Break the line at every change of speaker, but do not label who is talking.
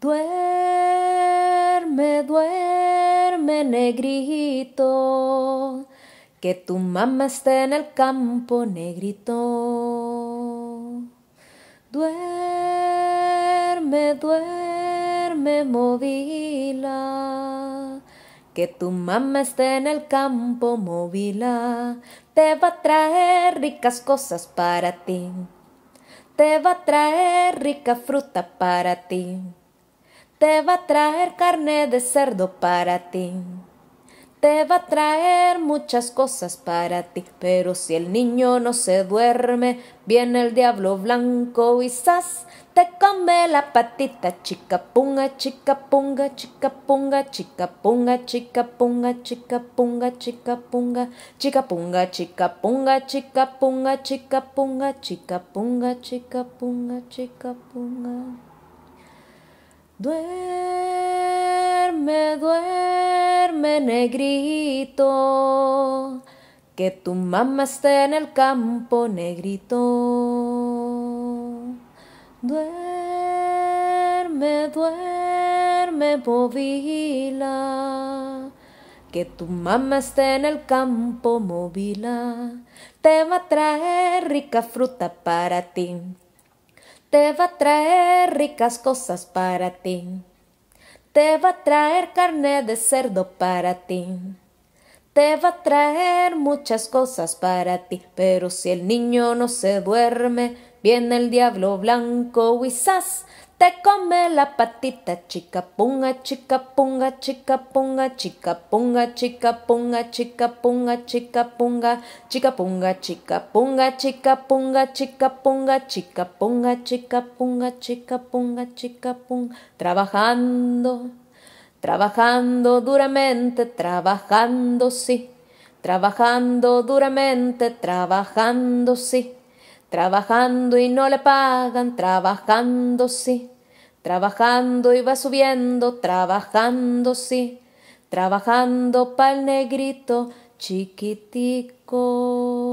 Duerme, duerme, negrito, que tu mamá esté en el campo, negrito. Duerme, duerme, movila, que tu mamá esté en el campo, movila, te va a traer ricas cosas para ti. Te va a traer rica fruta para ti. Te va a traer carne de cerdo para ti. Te va a traer muchas cosas para ti, pero si el niño no se duerme, viene el diablo blanco y ¡zas! te come la patita, chica punga, chica punga, chica punga, chica punga, chica punga, chica punga, chica punga, chica punga, chica punga, chica punga, chica punga, chica punga, chica punga, chica punga. Duerme, duerme, negrito, que tu mamá esté en el campo, negrito. Duerme, duerme, movila que tu mamá esté en el campo, movila Te va a traer rica fruta para ti te va a traer ricas cosas para ti. Te va a traer carne de cerdo para ti. Te va a traer muchas cosas para ti. Pero si el niño no se duerme, viene el diablo blanco te come la patita, chica ponga, chica ponga, chica ponga, chica ponga, chica ponga, chica ponga, chica ponga, chica ponga, chica ponga, chica ponga, chica ponga, chica ponga, chica ponga, chica punga, chica punga, trabajando, trabajando duramente, trabajando sí, trabajando duramente, trabajando sí Trabajando y no le pagan, trabajando sí. Trabajando y va subiendo, trabajando sí. Trabajando pa'l negrito chiquitico.